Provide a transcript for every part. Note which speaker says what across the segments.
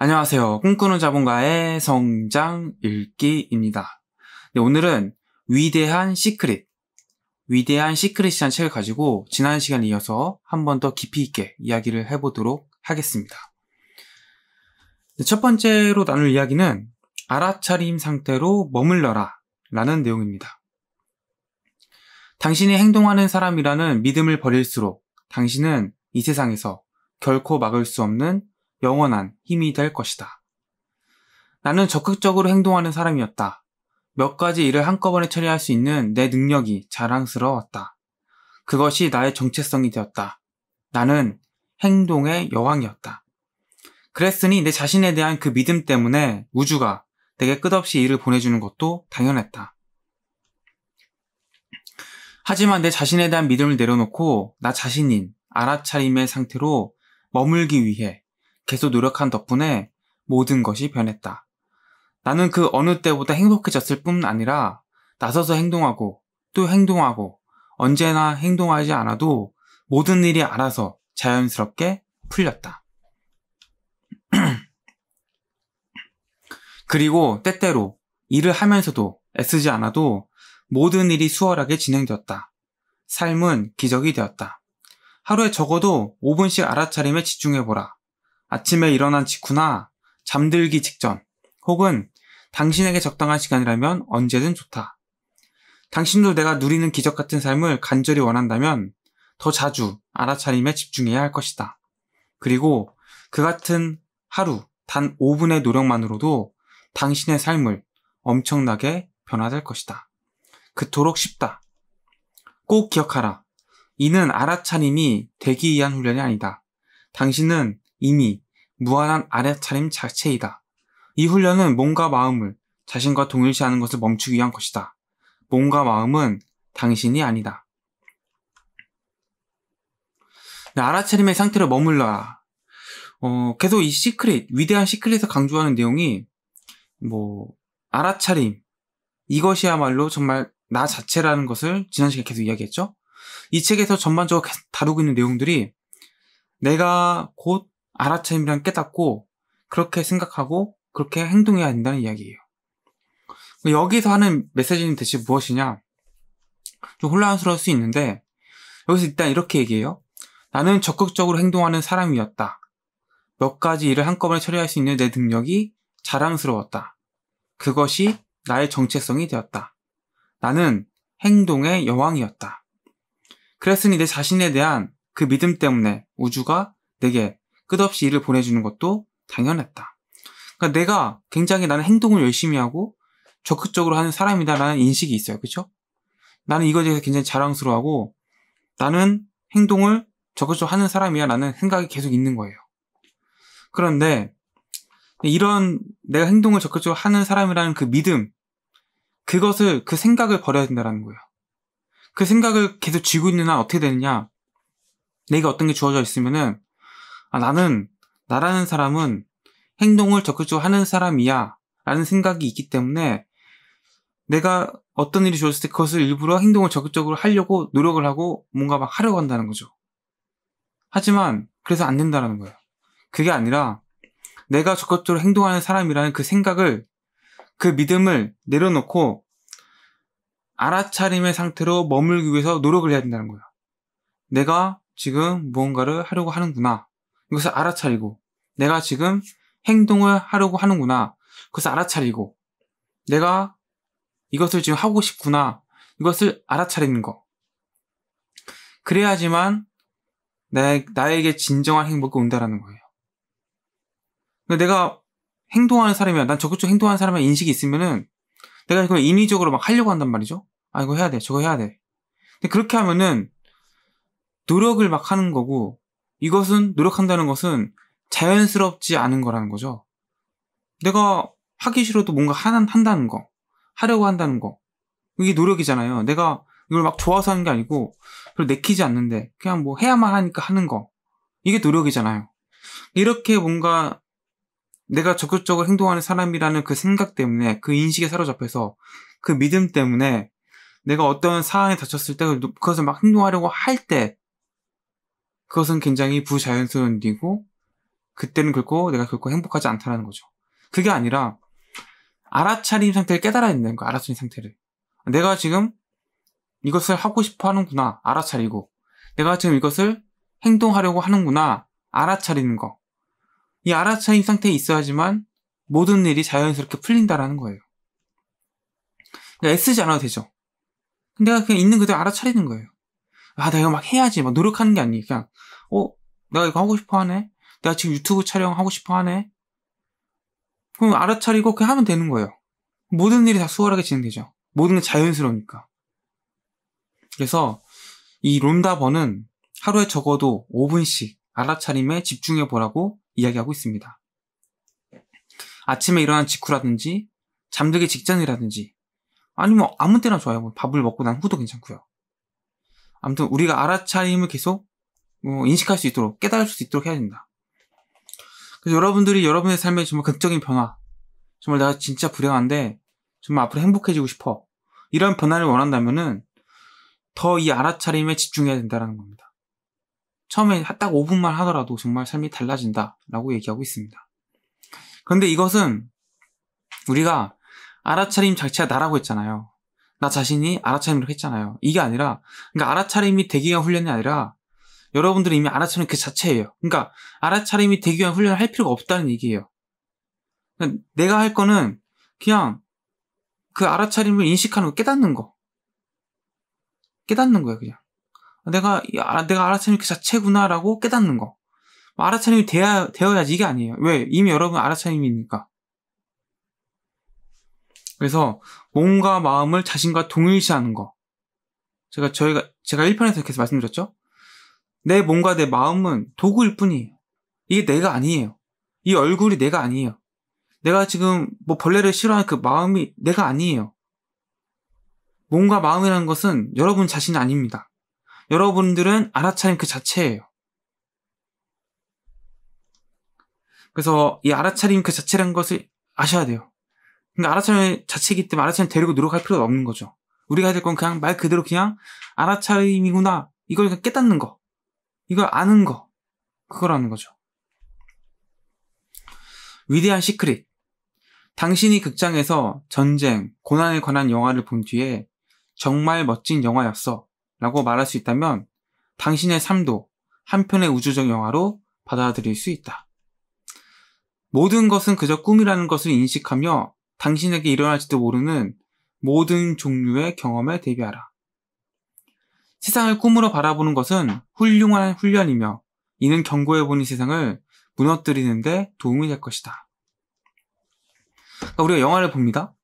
Speaker 1: 안녕하세요. 꿈꾸는 자본가의 성장 읽기입니다. 네, 오늘은 위대한 시크릿, 위대한 시크릿이라는 책을 가지고 지난 시간에 이어서 한 번 더 깊이 있게 이야기를 해보도록 하겠습니다. 네, 첫 번째로 나눌 이야기는 알아차림 상태로 머물러라 라는 내용입니다. 당신이 행동하는 사람이라는 믿음을 버릴수록 당신은 이 세상에서 결코 막을 수 없는 영원한 힘이 될 것이다. 나는 적극적으로 행동하는 사람이었다. 몇 가지 일을 한꺼번에 처리할 수 있는 내 능력이 자랑스러웠다. 그것이 나의 정체성이 되었다. 나는 행동의 여왕이었다. 그랬으니 내 자신에 대한 그 믿음 때문에 우주가 내게 끝없이 일을 보내주는 것도 당연했다. 하지만 내 자신에 대한 믿음을 내려놓고 나 자신인 알아차림의 상태로 머물기 위해 계속 노력한 덕분에 모든 것이 변했다. 나는 그 어느 때보다 행복해졌을 뿐 아니라 나서서 행동하고 또 행동하고 언제나 행동하지 않아도 모든 일이 알아서 자연스럽게 풀렸다. 그리고 때때로 일을 하면서도 애쓰지 않아도 모든 일이 수월하게 진행되었다. 삶은 기적이 되었다. 하루에 적어도 5분씩 알아차림에 집중해보라. 아침에 일어난 직후나 잠들기 직전 혹은 당신에게 적당한 시간이라면 언제든 좋다. 당신도 내가 누리는 기적 같은 삶을 간절히 원한다면 더 자주 알아차림에 집중해야 할 것이다. 그리고 그 같은 하루 단 5분의 노력만으로도 당신의 삶을 엄청나게 변화될 것이다. 그토록 쉽다. 꼭 기억하라. 이는 알아차림이 되기 위한 훈련이 아니다. 당신은 이미 무한한 아래차림 자체이다. 이 훈련은 몸과 마음을 자신과 동일시하는 것을 멈추기 위한 것이다. 몸과 마음은 당신이 아니다. 알아차림의 네, 상태를 머물러라. 어, 계속 이 시크릿, 위대한 시크릿에서 강조하는 내용이 뭐 알아차림 이것이야말로 정말 나 자체라는 것을 지난 시간에 계속 이야기했죠. 이 책에서 전반적으로 다루고 있는 내용들이 내가 곧 알아차림이란 깨닫고 그렇게 생각하고 그렇게 행동해야 된다는 이야기예요. 그러니까 여기서 하는 메시지는 대체 무엇이냐? 좀 혼란스러울 수 있는데 여기서 일단 이렇게 얘기해요. 나는 적극적으로 행동하는 사람이었다. 몇 가지 일을 한꺼번에 처리할 수 있는 내 능력이 자랑스러웠다. 그것이 나의 정체성이 되었다. 나는 행동의 여왕이었다. 그랬으니 내 자신에 대한 그 믿음 때문에 우주가 내게 끝없이 일을 보내주는 것도 당연했다. 그러니까 내가 굉장히 나는 행동을 열심히 하고 적극적으로 하는 사람이다라는 인식이 있어요. 그렇죠? 나는 이거에 대해서 굉장히 자랑스러워하고 나는 행동을 적극적으로 하는 사람이야라는 생각이 계속 있는 거예요. 그런데 이런 내가 행동을 적극적으로 하는 사람이라는 그 믿음, 그것을 그 생각을 버려야 된다라는 거예요. 그 생각을 계속 쥐고 있는 한 어떻게 되느냐? 내가 어떤 게 주어져 있으면은 아, 나는 나라는 사람은 행동을 적극적으로 하는 사람이야 라는 생각이 있기 때문에 내가 어떤 일이 좋었을때 그것을 일부러 행동을 적극적으로 하려고 노력을 하고 뭔가 막 하려고 한다는 거죠. 하지만 그래서 안 된다는 거예요. 그게 아니라 내가 적극적으로 행동하는 사람이라는 그 생각을 그 믿음을 내려놓고 알아차림의 상태로 머물기 위해서 노력을 해야 된다는 거예요. 내가 지금 무언가를 하려고 하는구나. 이것을 알아차리고 내가 지금 행동을 하려고 하는구나. 그것을 알아차리고 내가 이것을 지금 하고 싶구나. 이것을 알아차리는 거. 그래야지만 나, 나에게 진정한 행복이 온다라는 거예요. 그러니까 내가 행동하는 사람이야. 난 적극적으로 행동하는 사람의 인식이 있으면은 내가 그걸 인위적으로 막 하려고 한단 말이죠. 아, 이거 해야 돼. 저거 해야 돼. 근데 그렇게 하면은 노력을 막 하는 거고 이것은 노력한다는 것은 자연스럽지 않은 거라는 거죠. 내가 하기 싫어도 뭔가 한다는 거, 하려고 한다는 거. 이게 노력이잖아요. 내가 이걸 막 좋아서 하는 게 아니고, 그걸 내키지 않는데, 그냥 뭐 해야만 하니까 하는 거. 이게 노력이잖아요. 이렇게 뭔가 내가 적극적으로 행동하는 사람이라는 그 생각 때문에, 그 인식에 사로잡혀서, 그 믿음 때문에, 내가 어떤 상황에 다쳤을 때, 그것을 막 행동하려고 할 때, 그것은 굉장히 부자연스러운 일이고 그때는 결코 내가 결코 행복하지 않다라는 거죠. 그게 아니라 알아차린 상태를 깨달아있는 거야. 알아차린 상태를. 내가 지금 이것을 하고 싶어 하는구나. 알아차리고. 내가 지금 이것을 행동하려고 하는구나. 알아차리는 거. 이 알아차린 상태에 있어야지만 모든 일이 자연스럽게 풀린다라는 거예요. 그러니까 애쓰지 않아도 되죠. 내가 그냥 있는 그대로 알아차리는 거예요. 아, 내가 막 해야지. 막 노력하는 게아니니까 그냥 어, 내가 이거 하고 싶어 하네? 내가 지금 유튜브 촬영하고 싶어 하네? 그럼 알아차리고 그렇게 하면 되는 거예요. 모든 일이 다 수월하게 진행되죠. 모든 게 자연스러우니까. 그래서 이 론다버는 하루에 적어도 5분씩 알아차림에 집중해 보라고 이야기하고 있습니다. 아침에 일어난 직후라든지 잠들기 직전이라든지 아니면 아무 때나 좋아요. 뭐 밥을 먹고 난 후도 괜찮고요. 아무튼 우리가 알아차림을 계속 어, 인식할 수 있도록 깨달을 수 있도록 해야 된다. 그래서 여러분들이 여러분의 삶에 정말 극적인 변화, 정말 내가 진짜 불행한데 정말 앞으로 행복해지고 싶어 이런 변화를 원한다면은 더 이 알아차림에 집중해야 된다는 겁니다. 처음에 딱 5분만 하더라도 정말 삶이 달라진다라고 얘기하고 있습니다. 그런데 이것은 우리가 알아차림 자체가 나라고 했잖아요. 나 자신이 알아차림을 했잖아요. 이게 아니라, 그러니까 알아차림이 대기가 훈련이 아니라, 여러분들이 이미 알아차린 그 자체예요. 그러니까 알아차림이 되기 위한 훈련을 할 필요가 없다는 얘기예요. 그러니까 내가 할 거는 그냥 그 알아차림을 인식하는 거 깨닫는 거. 깨닫는 거야 그냥. 내가, 아, 내가 알아차림 이그 자체구나라고 깨닫는 거. 뭐 알아차림이 되야, 되어야지 이게 아니에요. 왜? 이미 여러분 알아차림이니까. 그래서 몸과 마음을 자신과 동일시하는 거. 제가 저희가 제가 1편에서 계속 말씀드렸죠. 내 몸과 내 마음은 도구일 뿐이에요. 이게 내가 아니에요. 이 얼굴이 내가 아니에요. 내가 지금 뭐 벌레를 싫어하는 그 마음이 내가 아니에요. 몸과 마음이라는 것은 여러분 자신이 아닙니다. 여러분들은 알아차림그 자체예요. 그래서 이 알아차림 그 자체라는 것을 아셔야 돼요. 그러니까 알아차림 자체이기 때문에 알아차림 데리고 노력할 필요가 없는 거죠. 우리가 해야 될 건 그냥 말 그대로 그냥 알아차림이구나. 이걸 그냥 깨닫는 거. 이걸 아는 거. 그거라는 거죠. 위대한 시크릿. 당신이 극장에서 전쟁, 고난에 관한 영화를 본 뒤에 정말 멋진 영화였어. 라고 말할 수 있다면 당신의 삶도 한편의 우주적 영화로 받아들일 수 있다. 모든 것은 그저 꿈이라는 것을 인식하며 당신에게 일어날지도 모르는 모든 종류의 경험에 대비하라. 세상을 꿈으로 바라보는 것은 훌륭한 훈련이며 이는 경고해보니 세상을 무너뜨리는데 도움이 될 것이다. 그러니까 우리가 영화를 봅니다.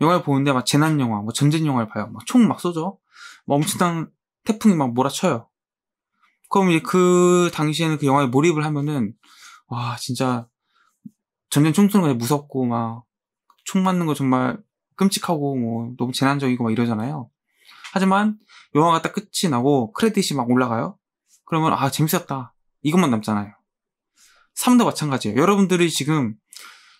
Speaker 1: 영화를 보는데 막 재난 영화, 뭐 전쟁 영화를 봐요. 막 총막 막 쏘죠. 막 엄청난 태풍이 막 몰아쳐요. 그럼 이제 그 당시에는 그 영화에 몰입을 하면은 와 진짜 전쟁 총 쏘는 가 무섭고 막 총 맞는 거 정말 끔찍하고 뭐 너무 재난적이고 막 이러잖아요. 하지만 영화가 딱 끝이 나고 크레딧이 막 올라가요. 그러면 아 재밌었다 이것만 남잖아요. 3도 마찬가지예요. 여러분들이 지금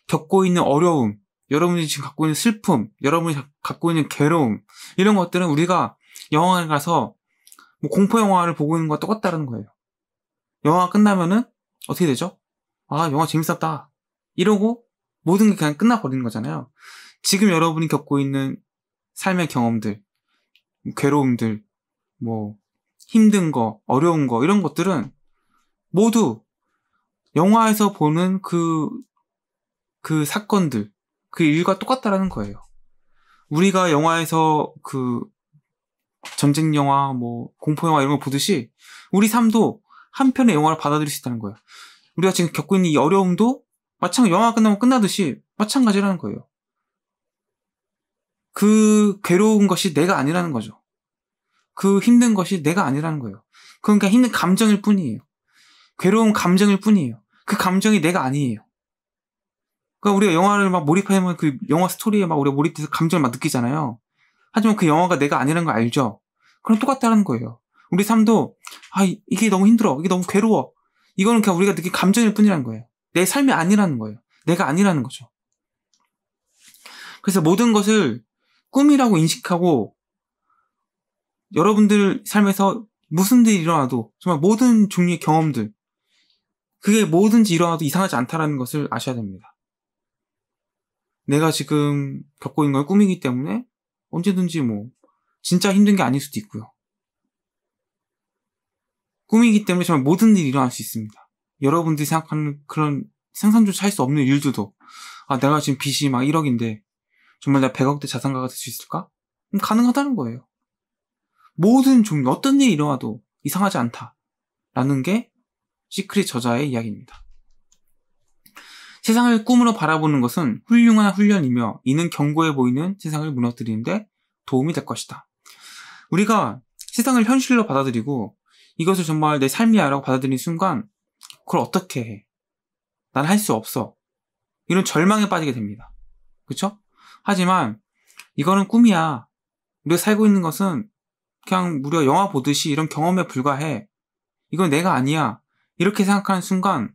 Speaker 1: 겪고 있는 어려움, 여러분이 지금 갖고 있는 슬픔, 여러분이 갖고 있는 괴로움 이런 것들은 우리가 영화관 에 가서 뭐 공포 영화를 보고 있는 것과 똑같다는 거예요. 영화 끝나면은 어떻게 되죠? 아 영화 재밌었다 이러고 모든 게 그냥 끝나버리는 거잖아요. 지금 여러분이 겪고 있는 삶의 경험들, 괴로움들, 뭐, 힘든 거, 어려운 거, 이런 것들은 모두 영화에서 보는 그, 그 사건들, 그 일과 똑같다라는 거예요. 우리가 영화에서 그 전쟁 영화, 뭐, 공포 영화 이런 걸 보듯이 우리 삶도 한 편의 영화를 받아들일 수 있다는 거예요. 우리가 지금 겪고 있는 이 어려움도 마찬가지, 영화 끝나면 끝나듯이 마찬가지라는 거예요. 그 괴로운 것이 내가 아니라는 거죠. 그 힘든 것이 내가 아니라는 거예요. 그러니까 힘든 감정일 뿐이에요. 괴로운 감정일 뿐이에요. 그 감정이 내가 아니에요. 그러니까 우리가 영화를 막 몰입하면 그 영화 스토리에 막 우리가 몰입돼서 감정을 막 느끼잖아요. 하지만 그 영화가 내가 아니라는 걸 알죠. 그럼 똑같다는 거예요. 우리 삶도 아 이게 너무 힘들어, 이게 너무 괴로워. 이거는 그냥 우리가 느낀 감정일 뿐이라는 거예요. 내 삶이 아니라는 거예요. 내가 아니라는 거죠. 그래서 모든 것을 꿈이라고 인식하고 여러분들 삶에서 무슨 일이 일어나도 정말 모든 종류의 경험들 그게 뭐든지 일어나도 이상하지 않다라는 것을 아셔야 됩니다. 내가 지금 겪고 있는 건 꿈이기 때문에 언제든지 뭐 진짜 힘든 게 아닐 수도 있고요. 꿈이기 때문에 정말 모든 일이 일어날 수 있습니다. 여러분들이 생각하는 그런 생산조차 할 수 없는 일들도 아 내가 지금 빚이 막 1억인데 정말 나 100억대 자산가가 될 수 있을까? 그럼 가능하다는 거예요. 모든 종류, 어떤 일이 일어나도 이상하지 않다. 라는 게 시크릿 저자의 이야기입니다. 세상을 꿈으로 바라보는 것은 훌륭한 훈련이며 이는 견고해 보이는 세상을 무너뜨리는데 도움이 될 것이다. 우리가 세상을 현실로 받아들이고 이것을 정말 내 삶이야라고 받아들이는 순간 그걸 어떻게 해? 난 할 수 없어. 이런 절망에 빠지게 됩니다. 그렇죠? 하지만 이거는 꿈이야. 우리가 살고 있는 것은 그냥 무려 영화 보듯이 이런 경험에 불과해. 이건 내가 아니야. 이렇게 생각하는 순간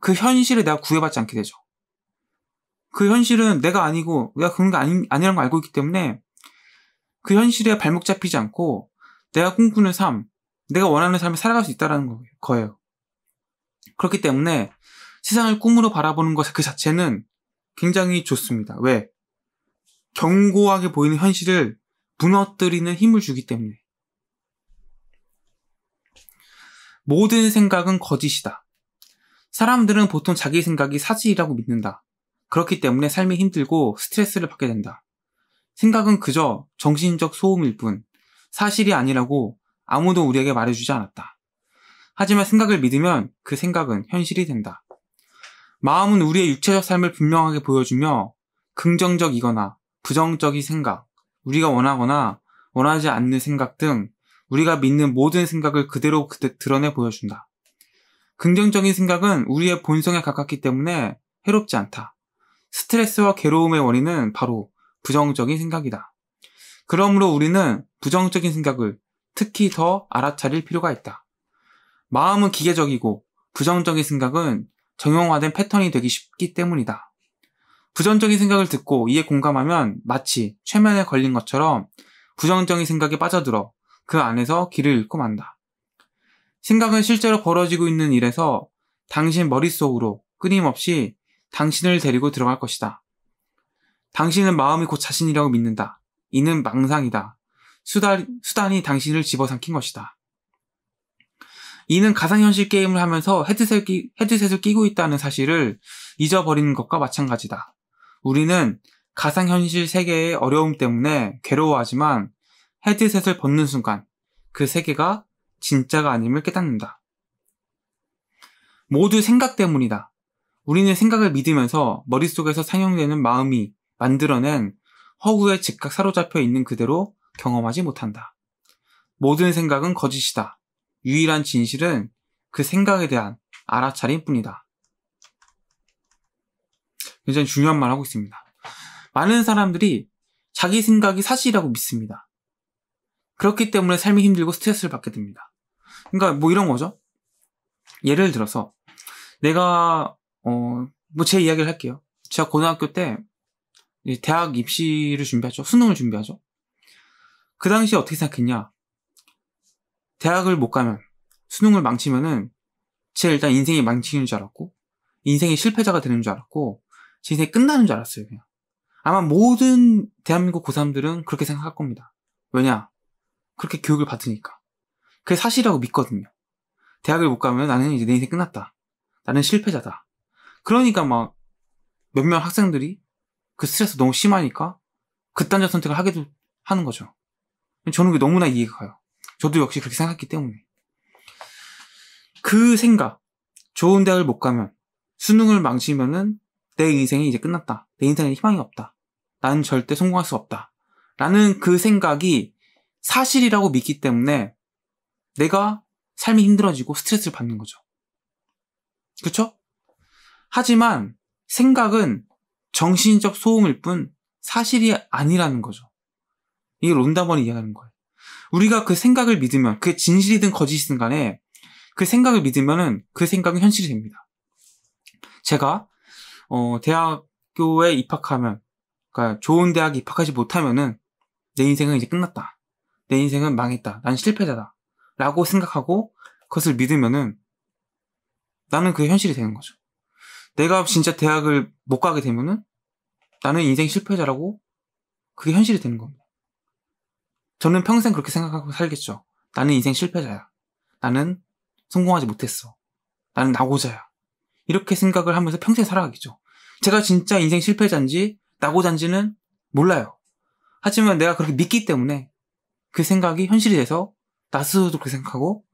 Speaker 1: 그 현실에 내가 구애받지 않게 되죠. 그 현실은 내가 아니고 내가 그런 게 아니, 아니라는 걸 알고 있기 때문에 그 현실에 발목 잡히지 않고 내가 꿈꾸는 삶, 내가 원하는 삶을 살아갈 수 있다는 거예요. 그렇기 때문에 세상을 꿈으로 바라보는 것 그 자체는 굉장히 좋습니다. 왜? 견고하게 보이는 현실을 무너뜨리는 힘을 주기 때문에. 모든 생각은 거짓이다. 사람들은 보통 자기 생각이 사실이라고 믿는다. 그렇기 때문에 삶이 힘들고 스트레스를 받게 된다. 생각은 그저 정신적 소음일 뿐 사실이 아니라고 아무도 우리에게 말해주지 않았다. 하지만 생각을 믿으면 그 생각은 현실이 된다. 마음은 우리의 육체적 삶을 분명하게 보여주며 긍정적이거나 부정적인 생각, 우리가 원하거나 원하지 않는 생각 등 우리가 믿는 모든 생각을 그대로 그대 드러내 보여준다. 긍정적인 생각은 우리의 본성에 가깝기 때문에 해롭지 않다. 스트레스와 괴로움의 원인은 바로 부정적인 생각이다. 그러므로 우리는 부정적인 생각을 특히 더 알아차릴 필요가 있다. 마음은 기계적이고 부정적인 생각은 정형화된 패턴이 되기 쉽기 때문이다. 부정적인 생각을 듣고 이에 공감하면 마치 최면에 걸린 것처럼 부정적인 생각에 빠져들어 그 안에서 길을 잃고 만다. 생각은 실제로 벌어지고 있는 일에서 당신 머릿속으로 끊임없이 당신을 데리고 들어갈 것이다. 당신은 마음이 곧 자신이라고 믿는다. 이는 망상이다. 수단, 수단이 당신을 집어삼킨 것이다. 이는 가상현실 게임을 하면서 헤드셋, 헤드셋을 끼고 있다는 사실을 잊어버리는 것과 마찬가지다. 우리는 가상현실 세계의 어려움 때문에 괴로워하지만 헤드셋을 벗는 순간 그 세계가 진짜가 아님을 깨닫는다. 모두 생각 때문이다. 우리는 생각을 믿으면서 머릿속에서 상영되는 마음이 만들어낸 허구에 즉각 사로잡혀 있는 그대로 경험하지 못한다. 모든 생각은 거짓이다. 유일한 진실은 그 생각에 대한 알아차림 뿐이다. 굉장히 중요한 말 하고 있습니다. 많은 사람들이 자기 생각이 사실이라고 믿습니다. 그렇기 때문에 삶이 힘들고 스트레스를 받게 됩니다. 그러니까 뭐 이런 거죠. 예를 들어서 내가 어뭐 제 이야기를 할게요. 제가 고등학교 때 대학 입시를 준비하죠. 수능을 준비하죠. 그 당시에 어떻게 생각했냐? 대학을 못 가면 수능을 망치면은 제 일단 인생이 망치는 줄 알았고 인생이 실패자가 되는 줄 알았고 제 인생이 끝나는 줄 알았어요, 그냥. 아마 모든 대한민국 고3들은 그렇게 생각할 겁니다. 왜냐? 그렇게 교육을 받으니까. 그게 사실이라고 믿거든요. 대학을 못 가면 나는 이제 내 인생 끝났다. 나는 실패자다. 그러니까 막 몇몇 학생들이 그 스트레스 너무 심하니까 극단적 선택을 하기도 하는 거죠. 저는 그게 너무나 이해가 가요. 저도 역시 그렇게 생각했기 때문에. 그 생각, 좋은 대학을 못 가면, 수능을 망치면은 내 인생이 이제 끝났다. 내 인생에 희망이 없다. 나는 절대 성공할 수 없다. 라는 그 생각이 사실이라고 믿기 때문에 내가 삶이 힘들어지고 스트레스를 받는 거죠. 그렇죠? 하지만 생각은 정신적 소음일 뿐 사실이 아니라는 거죠. 이게 론다번이 이야기하는 거예요. 우리가 그 생각을 믿으면 그게 진실이든 거짓이든 간에 그 생각을 믿으면그 생각은 현실이 됩니다. 제가 어, 대학교에 입학하면, 그러니까 좋은 대학 에 입학하지 못하면은 내 인생은 이제 끝났다. 내 인생은 망했다. 난 실패자다. 라고 생각하고 그것을 믿으면은 나는 그게 현실이 되는 거죠. 내가 진짜 대학을 못 가게 되면은 나는 인생 실패자라고 그게 현실이 되는 겁니다. 저는 평생 그렇게 생각하고 살겠죠. 나는 인생 실패자야. 나는 성공하지 못했어. 나는 나고자야. 이렇게 생각을 하면서 평생 살아가겠죠. 제가 진짜 인생 실패자인지 낙오자인지는 몰라요. 하지만 내가 그렇게 믿기 때문에 그 생각이 현실이 돼서 나 스스로도 그렇게 생각하고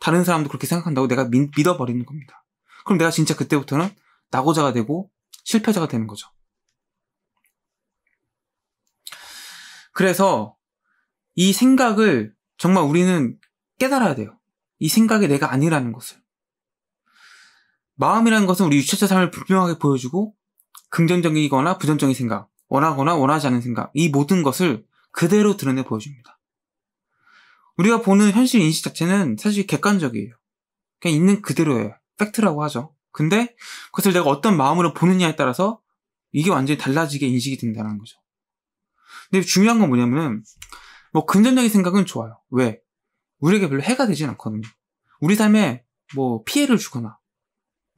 Speaker 1: 다른 사람도 그렇게 생각한다고 내가 믿, 믿어버리는 겁니다. 그럼 내가 진짜 그때부터는 낙오자가 되고 실패자가 되는 거죠. 그래서 이 생각을 정말 우리는 깨달아야 돼요. 이 생각이 내가 아니라는 것을. 마음이라는 것은 우리 유체자 삶을 분명하게 보여주고 긍정적이거나 부정적인 생각, 원하거나 원하지 않는 생각, 이 모든 것을 그대로 드러내 보여줍니다. 우리가 보는 현실 인식 자체는 사실 객관적이에요. 그냥 있는 그대로예요. 팩트라고 하죠. 근데 그것을 내가 어떤 마음으로 보느냐에 따라서 이게 완전히 달라지게 인식이 된다는 거죠. 근데 중요한 건 뭐냐면은 뭐 긍정적인 생각은 좋아요. 왜? 우리에게 별로 해가 되진 않거든요. 우리 삶에 뭐 피해를 주거나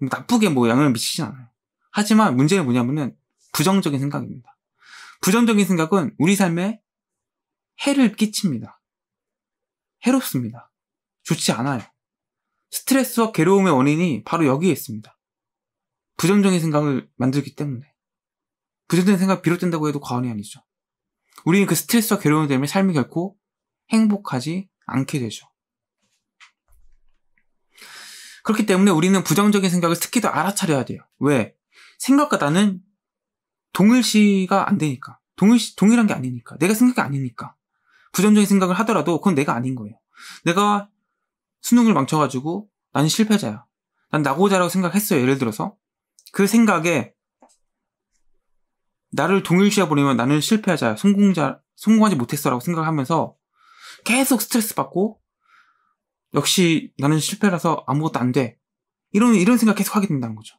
Speaker 1: 나쁘게 뭐 영향을 미치진 않아요. 하지만 문제는 뭐냐면은 부정적인 생각입니다. 부정적인 생각은 우리 삶에 해를 끼칩니다. 해롭습니다. 좋지 않아요. 스트레스와 괴로움의 원인이 바로 여기에 있습니다. 부정적인 생각을 만들기 때문에. 부정적인 생각 비롯된다고 해도 과언이 아니죠. 우리는 그 스트레스와 괴로움 때문에 삶이 결코 행복하지 않게 되죠. 그렇기 때문에 우리는 부정적인 생각을 특히 더 알아차려야 돼요. 왜? 생각과 나는 동일시가 안 되니까. 동일시, 동일한 게 아니니까. 내가 생각이 아니니까. 부정적인 생각을 하더라도 그건 내가 아닌 거예요. 내가 수능을 망쳐가지고 나는 실패자야. 난 나고자라고 생각했어요. 예를 들어서. 그 생각에 나를 동일시해버리면 나는 실패하자, 성공자, 성공하지 못했어라고 생각하면서 계속 스트레스 받고 역시 나는 실패라서 아무것도 안 돼. 이런, 이런 생각 계속 하게 된다는 거죠.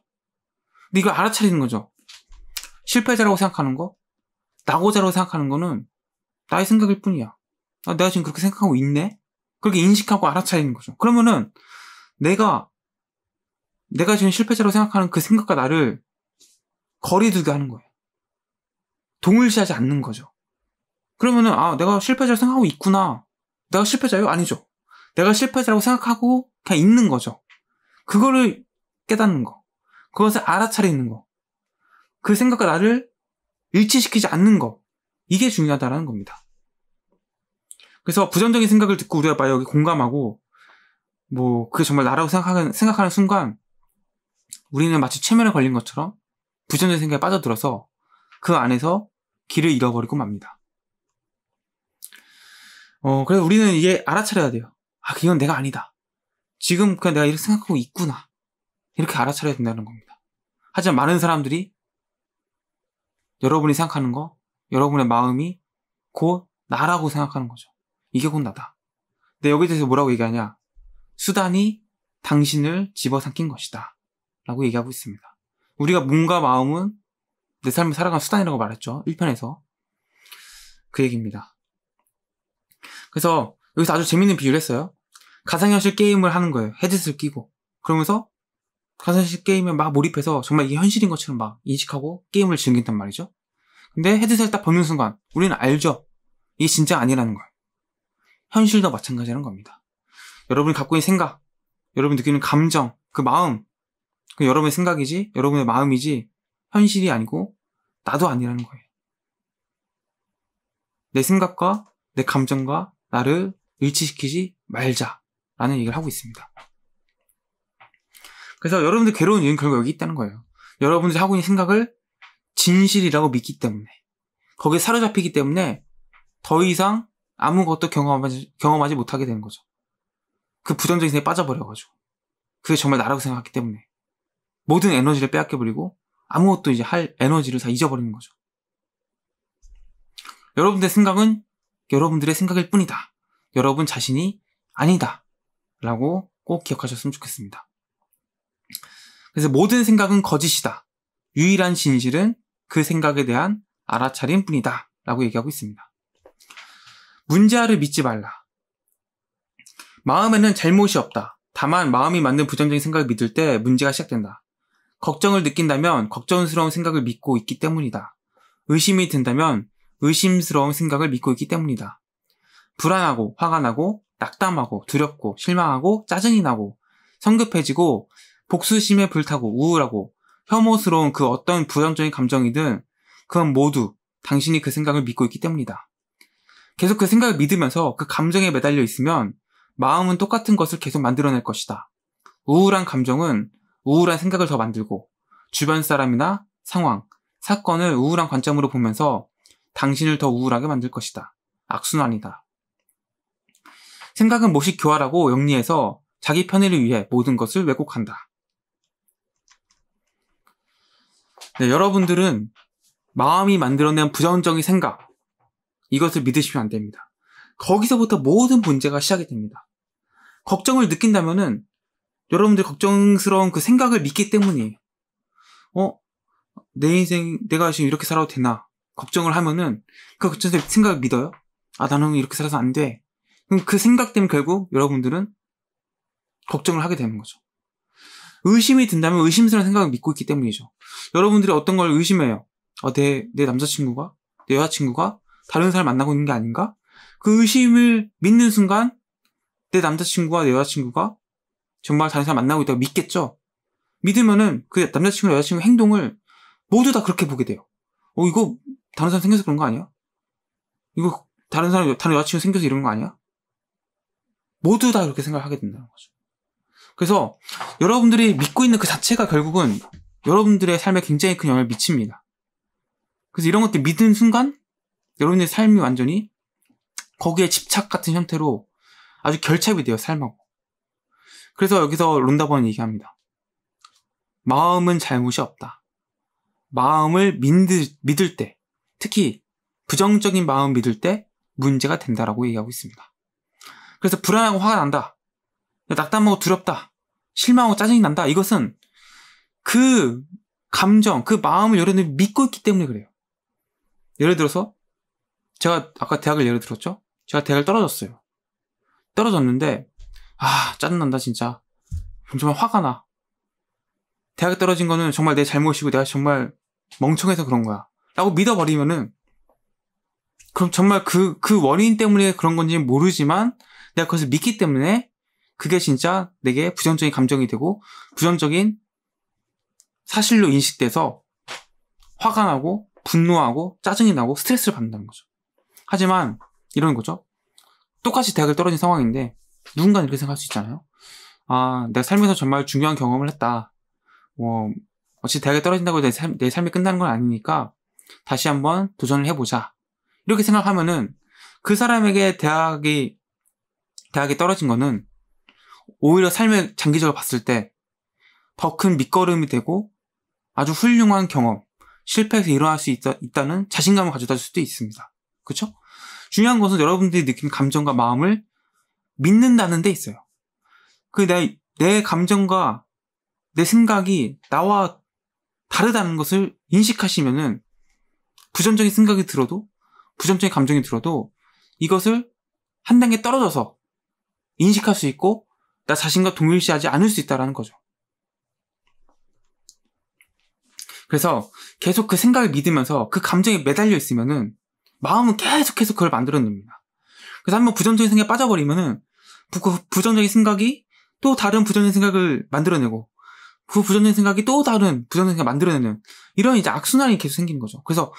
Speaker 1: 근데 이걸 알아차리는 거죠. 실패자라고 생각하는 거, 낙오자라고 생각하는 거는 나의 생각일 뿐이야. 아, 내가 지금 그렇게 생각하고 있네? 그렇게 인식하고 알아차리는 거죠. 그러면은 내가, 내가 지금 실패자라고 생각하는 그 생각과 나를 거리두게 하는 거예요. 동일시하지 않는 거죠. 그러면은, 아, 내가 실패자라고 생각하고 있구나. 내가 실패자요 아니죠. 내가 실패자라고 생각하고 그냥 있는 거죠. 그거를 깨닫는 거. 그것을 알아차리는 거. 그 생각과 나를 일치시키지 않는 거. 이게 중요하다라는 겁니다. 그래서 부정적인 생각을 듣고 우리가 막 여기 공감하고 뭐 그게 정말 나라고 생각하는, 생각하는 순간 우리는 마치 최면에 걸린 것처럼 부정적인 생각에 빠져들어서 그 안에서 길을 잃어버리고 맙니다. 어, 그래서 우리는 이게 알아차려야 돼요. 아, 이건 내가 아니다. 지금 그냥 내가 이렇게 생각하고 있구나. 이렇게 알아차려야 된다는 겁니다. 하지만 많은 사람들이 여러분이 생각하는 거, 여러분의 마음이 곧 나라고 생각하는 거죠. 이게 곧 나다. 근데 여기에 대해서 뭐라고 얘기하냐? 수단이 당신을 집어삼킨 것이다. 라고 얘기하고 있습니다. 우리가 몸과 마음은 내 삶을 살아가는 수단이라고 말했죠. 1편에서. 그 얘기입니다. 그래서 여기서 아주 재밌는 비유를 했어요. 가상현실 게임을 하는 거예요. 헤드셋을 끼고. 그러면서 가상현실 게임에 막 몰입해서 정말 이게 현실인 것처럼 막 인식하고 게임을 즐긴단 말이죠. 근데 헤드셋을 딱 벗는 순간 우리는 알죠. 이게 진짜 아니라는 거예요. 현실도 마찬가지라는 겁니다. 여러분이 갖고 있는 생각, 여러분이 느끼는 감정, 그 마음, 그 여러분의 생각이지, 여러분의 마음이지, 현실이 아니고 나도 아니라는 거예요. 내 생각과 내 감정과 나를 일치시키지 말자라는 얘기를 하고 있습니다. 그래서 여러분들 괴로운 이유는 결국 여기 있다는 거예요. 여러분들이 하고 있는 생각을 진실이라고 믿기 때문에 거기에 사로잡히기 때문에 더 이상 아무것도 경험하지, 경험하지 못하게 되는 거죠. 그 부정적인 생각에 빠져버려가지고 그게 정말 나라고 생각했기 때문에 모든 에너지를 빼앗겨버리고 아무것도 이제 할 에너지를 다 잊어버리는 거죠. 여러분들의 생각은 여러분들의 생각일 뿐이다. 여러분 자신이 아니다. 라고 꼭 기억하셨으면 좋겠습니다. 그래서 모든 생각은 거짓이다. 유일한 진실은 그 생각에 대한 알아차림 뿐이다. 라고 얘기하고 있습니다. 문제아를 믿지 말라. 마음에는 잘못이 없다. 다만 마음이 만든 부정적인 생각을 믿을 때 문제가 시작된다. 걱정을 느낀다면 걱정스러운 생각을 믿고 있기 때문이다. 의심이 든다면 의심스러운 생각을 믿고 있기 때문이다. 불안하고 화가 나고 낙담하고 두렵고 실망하고 짜증이 나고 성급해지고 복수심에 불타고 우울하고 혐오스러운 그 어떤 부정적인 감정이든 그건 모두 당신이 그 생각을 믿고 있기 때문이다. 계속 그 생각을 믿으면서 그 감정에 매달려 있으면 마음은 똑같은 것을 계속 만들어낼 것이다. 우울한 감정은 우울한 생각을 더 만들고 주변 사람이나 상황, 사건을 우울한 관점으로 보면서 당신을 더 우울하게 만들 것이다. 악순환이다. 생각은 몹시 교활하고 영리해서 자기 편의를 위해 모든 것을 왜곡한다. 네, 여러분들은 마음이 만들어낸 부정적인 생각, 이것을 믿으시면 안 됩니다. 거기서부터 모든 문제가 시작이 됩니다. 걱정을 느낀다면은 여러분들 걱정스러운 그 생각을 믿기 때문에 어, 내 인생, 내가 지금 이렇게 살아도 되나? 걱정을 하면은 그걱정스러 생각을 믿어요? 아, 나는 이렇게 살아서 안 돼. 그 생각 때문에 결국 여러분들은 걱정을 하게 되는 거죠. 의심이 든다면 의심스러운 생각을 믿고 있기 때문이죠. 여러분들이 어떤 걸 의심해요. 아, 내, 내 남자친구가, 내 여자친구가 다른 사람 만나고 있는 게 아닌가? 그 의심을 믿는 순간 내 남자친구와 내 여자친구가 정말 다른 사람 만나고 있다고 믿겠죠? 믿으면은 그 남자친구, 여자친구 행동을 모두 다 그렇게 보게 돼요. 어, 이거 다른 사람 생겨서 그런 거 아니야? 이거 다른 사람, 다른 여자친구 생겨서 이런 거 아니야? 모두 다 그렇게 생각하게 된다는 거죠. 그래서 여러분들이 믿고 있는 그 자체가 결국은 여러분들의 삶에 굉장히 큰 영향을 미칩니다. 그래서 이런 것들 믿은 순간 여러분의 삶이 완전히 거기에 집착 같은 형태로 아주 결착이 돼요, 삶하고. 그래서 여기서 론다번이 얘기합니다. 마음은 잘못이 없다. 마음을 믿을, 믿을 때, 특히 부정적인 마음 믿을 때 문제가 된다라고 얘기하고 있습니다. 그래서 불안하고 화가 난다. 낙담하고 두렵다. 실망하고 짜증이 난다. 이것은 그 감정, 그 마음을 여러분이 믿고 있기 때문에 그래요. 예를 들어서 제가 아까 대학을 예를 들었죠? 제가 대학을 떨어졌어요. 떨어졌는데 아 짜증난다 진짜. 정말 화가 나. 대학 떨어진 거는 정말 내 잘못이고 내가 정말 멍청해서 그런 거야. 라고 믿어버리면은 그럼 정말 그, 그 원인 때문에 그런 건지 모르지만 내가 그것을 믿기 때문에 그게 진짜 내게 부정적인 감정이 되고 부정적인 사실로 인식돼서 화가 나고 분노하고 짜증이 나고 스트레스를 받는다는 거죠. 하지만 이런 거죠. 똑같이 대학을 떨어진 상황인데 누군가는 이렇게 생각할 수 있잖아요. 아, 내가 삶에서 정말 중요한 경험을 했다. 뭐, 어찌 대학에 떨어진다고 내, 삶, 내 삶이 끝나는 건 아니니까 다시 한번 도전을 해보자. 이렇게 생각하면은 그 사람에게 대학이 대학에 떨어진 거는 오히려 삶의 장기적으로 봤을 때 더 큰 밑거름이 되고 아주 훌륭한 경험, 실패에서 일어날 수 있다, 는 자신감을 가져다 줄 수도 있습니다. 그쵸 중요한 것은 여러분들이 느끼는 감정과 마음을 믿는다는 데 있어요. 그 내, 내 감정과 내 생각이 나와 다르다는 것을 인식하시면은 부정적인 생각이 들어도 부정적인 감정이 들어도 이것을 한 단계 떨어져서 인식할 수 있고 나 자신과 동일시하지 않을 수 있다라는 거죠. 그래서 계속 그 생각을 믿으면서 그 감정에 매달려 있으면은 마음은 계속해서 그걸 만들어냅니다. 그래서 한번 부정적인 생각에 빠져버리면은 그 부정적인 생각이 또 다른 부정적인 생각을 만들어내고 그 부정적인 생각이 또 다른 부정적인 생각을 만들어내는 이런 이제 악순환이 계속 생기는 거죠. 그래서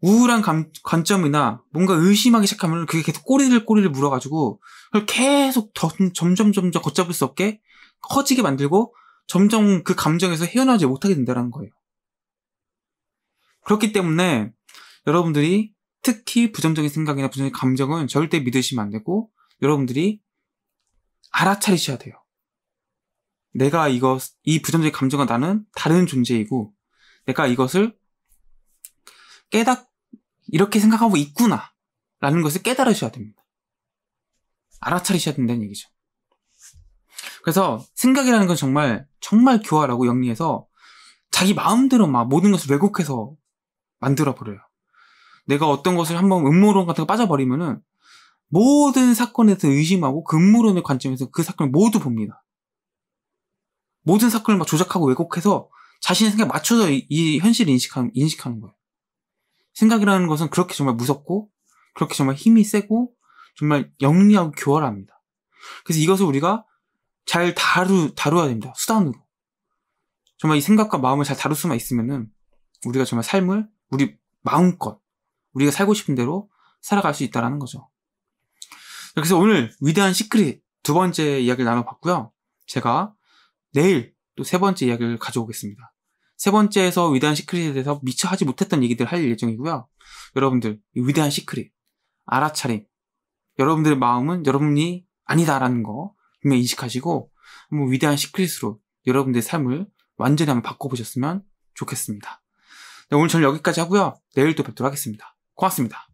Speaker 1: 우울한 감, 관점이나 뭔가 의심하기 시작하면 그게 계속 꼬리를 꼬리를 물어가지고 그걸 계속 더, 점점 점점 걷잡을 수 없게 커지게 만들고 점점 그 감정에서 헤어나지 못하게 된다는 거예요. 그렇기 때문에 여러분들이 특히 부정적인 생각이나 부정적인 감정은 절대 믿으시면 안 되고 여러분들이 알아차리셔야 돼요. 내가 이거 이 부정적인 감정과 나는 다른 존재이고 내가 이것을 깨닫 이렇게 생각하고 있구나. 라는 것을 깨달으셔야 됩니다. 알아차리셔야 된다는 얘기죠. 그래서 생각이라는 건 정말, 정말 교활하고 영리해서 자기 마음대로 막 모든 것을 왜곡해서 만들어버려요. 내가 어떤 것을 한번 음모론 같은 거 빠져버리면은 모든 사건에 서 의심하고 근무론의 관점에서 그 사건을 모두 봅니다. 모든 사건을 막 조작하고 왜곡해서 자신의 생각에 맞춰서 이, 이 현실을 인식하, 인식하는 거예요. 생각이라는 것은 그렇게 정말 무섭고 그렇게 정말 힘이 세고 정말 영리하고 교활합니다. 그래서 이것을 우리가 잘 다루 다루어야 됩니다. 수단으로 정말 이 생각과 마음을 잘 다룰 수만 있으면은 우리가 정말 삶을 우리 마음껏 우리가 살고 싶은 대로 살아갈 수 있다라는 거죠. 그래서 오늘 위대한 시크릿 두 번째 이야기를 나눠봤고요. 제가 내일 또 세 번째 이야기를 가져오겠습니다. 세 번째에서 위대한 시크릿에 대해서 미처 하지 못했던 얘기들 할 예정이고요. 여러분들, 위대한 시크릿, 알아차림, 여러분들의 마음은 여러분이 아니다라는 거 분명히 인식하시고 한번 위대한 시크릿으로 여러분들의 삶을 완전히 한번 바꿔보셨으면 좋겠습니다. 네, 오늘 저는 여기까지 하고요. 내일 또 뵙도록 하겠습니다. 고맙습니다.